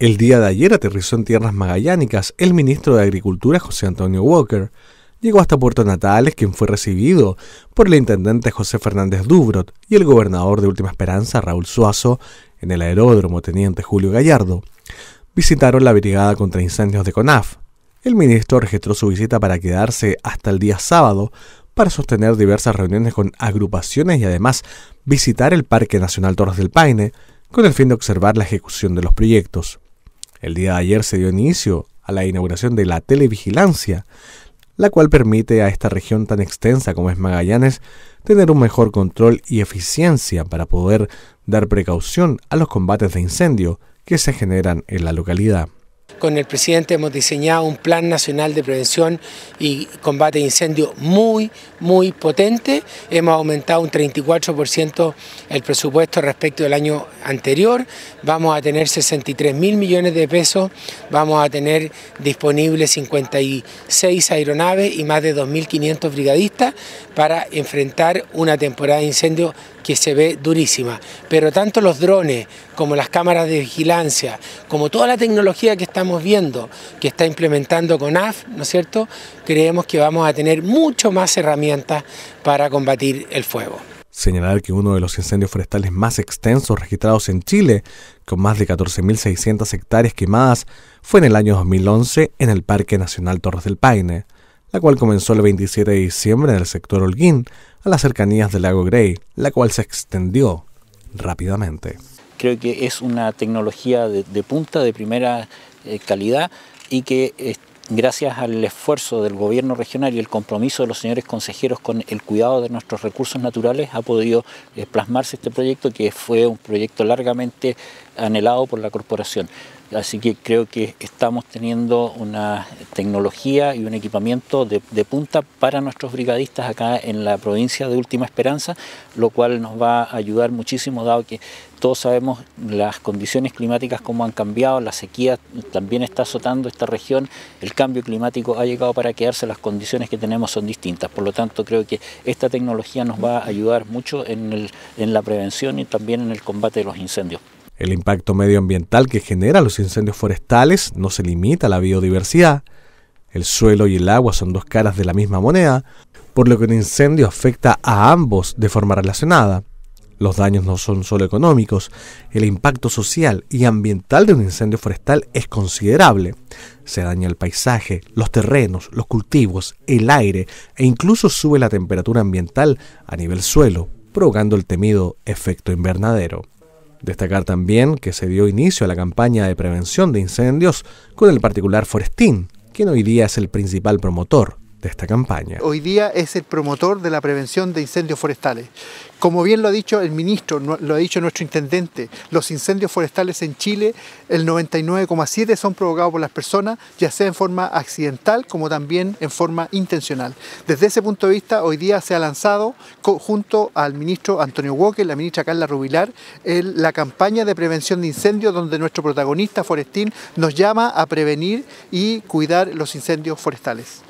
El día de ayer aterrizó en tierras magallánicas el ministro de Agricultura José Antonio Walker. Llegó hasta Puerto Natales, quien fue recibido por el intendente José Fernández Dubrot y el gobernador de Última Esperanza, Raúl Suazo, en el aeródromo Teniente Julio Gallardo. Visitaron la Brigada contra Incendios de CONAF. El ministro registró su visita para quedarse hasta el día sábado para sostener diversas reuniones con agrupaciones y además visitar el Parque Nacional Torres del Paine con el fin de observar la ejecución de los proyectos. El día de ayer se dio inicio a la inauguración de la televigilancia, la cual permite a esta región tan extensa como es Magallanes tener un mejor control y eficiencia para poder dar precaución a los combates de incendio que se generan en la localidad. Con el presidente hemos diseñado un plan nacional de prevención y combate de incendios muy, muy potente. Hemos aumentado un 34% el presupuesto respecto del año anterior. Vamos a tener 63 mil millones de pesos, vamos a tener disponibles 56 aeronaves y más de 2.500 brigadistas para enfrentar una temporada de incendios que se ve durísima. Pero tanto los drones como las cámaras de vigilancia, como toda la tecnología que está estamos viendo que está implementando CONAF, ¿no es cierto?, creemos que vamos a tener mucho más herramientas para combatir el fuego. Señalar que uno de los incendios forestales más extensos registrados en Chile, con más de 14.600 hectáreas quemadas, fue en el año 2011 en el Parque Nacional Torres del Paine, la cual comenzó el 27 de diciembre en el sector Holguín, a las cercanías del lago Grey, la cual se extendió rápidamente creo que es una tecnología de, de, punta, de primera eh, calidad y que eh, gracias al esfuerzo del gobierno regional y el compromiso de los señores consejeros con el cuidado de nuestros recursos naturales, ha podido eh, plasmarse este proyecto que fue un proyecto largamente anhelado por la corporación. Así que creo que estamos teniendo una tecnología y un equipamiento de, punta para nuestros brigadistas acá en la provincia de Última Esperanza, lo cual nos va a ayudar muchísimo dado que todos sabemos las condiciones climáticas como han cambiado, la sequía también está azotando esta región, el cambio climático ha llegado para quedarse, las condiciones que tenemos son distintas, por lo tanto creo que esta tecnología nos va a ayudar mucho en, la prevención y también en el combate de los incendios. El impacto medioambiental que genera los incendios forestales no se limita a la biodiversidad, el suelo y el agua son dos caras de la misma moneda, por lo que un incendio afecta a ambos de forma relacionada. Los daños no son solo económicos, el impacto social y ambiental de un incendio forestal es considerable. Se daña el paisaje, los terrenos, los cultivos, el aire e incluso sube la temperatura ambiental a nivel suelo, provocando el temido efecto invernadero. Destacar también que se dio inicio a la campaña de prevención de incendios con el particular Forestín, quien hoy día es el principal promotor de esta campaña. Hoy día es el promotor de la prevención de incendios forestales. Como bien lo ha dicho el ministro, lo ha dicho nuestro intendente, los incendios forestales en Chile, el 99,7 son provocados por las personas, ya sea en forma accidental como también en forma intencional. Desde ese punto de vista, hoy día se ha lanzado junto al ministro Antonio Walker, la ministra Carla Rubilar, la campaña de prevención de incendios donde nuestro protagonista Forestín nos llama a prevenir y cuidar los incendios forestales.